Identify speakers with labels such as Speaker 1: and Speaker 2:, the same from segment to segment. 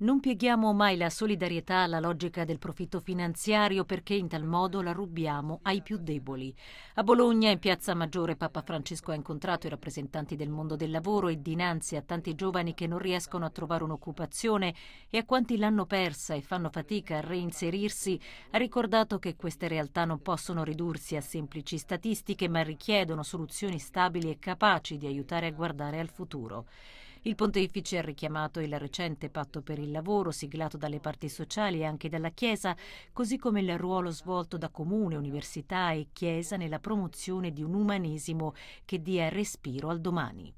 Speaker 1: Non pieghiamo mai la solidarietà alla logica del profitto finanziario perché in tal modo la rubiamo ai più deboli. A Bologna, in Piazza Maggiore, Papa Francesco ha incontrato i rappresentanti del mondo del lavoro e dinanzi a tanti giovani che non riescono a trovare un'occupazione e a quanti l'hanno persa e fanno fatica a reinserirsi, ha ricordato che queste realtà non possono ridursi a semplici statistiche ma richiedono soluzioni stabili e capaci di aiutare a guardare al futuro. Il pontefice ha richiamato il recente patto per il lavoro siglato dalle parti sociali e anche dalla Chiesa, così come il ruolo svolto da comune, università e Chiesa nella promozione di un umanesimo che dia respiro al domani.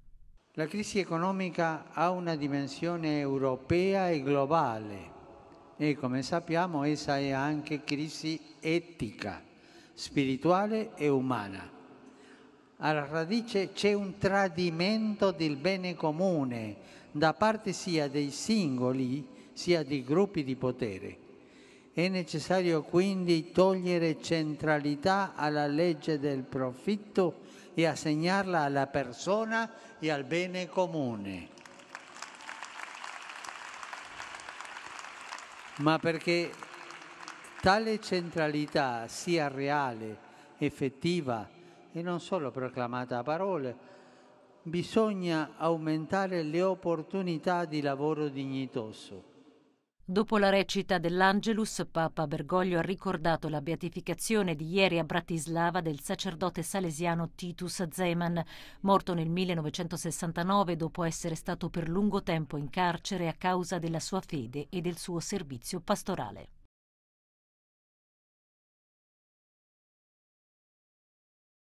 Speaker 2: La crisi economica ha una dimensione europea e globale e come sappiamo essa è anche crisi etica, spirituale e umana alla radice c'è un tradimento del bene comune da parte sia dei singoli sia di gruppi di potere. È necessario quindi togliere centralità alla legge del profitto e assegnarla alla persona e al bene comune. Ma perché tale centralità sia reale, effettiva, e non solo proclamata a parole, bisogna aumentare le opportunità di lavoro dignitoso.
Speaker 1: Dopo la recita dell'Angelus, Papa Bergoglio ha ricordato la beatificazione di ieri a Bratislava del sacerdote salesiano Titus Zeman, morto nel 1969 dopo essere stato per lungo tempo in carcere a causa della sua fede e del suo servizio pastorale.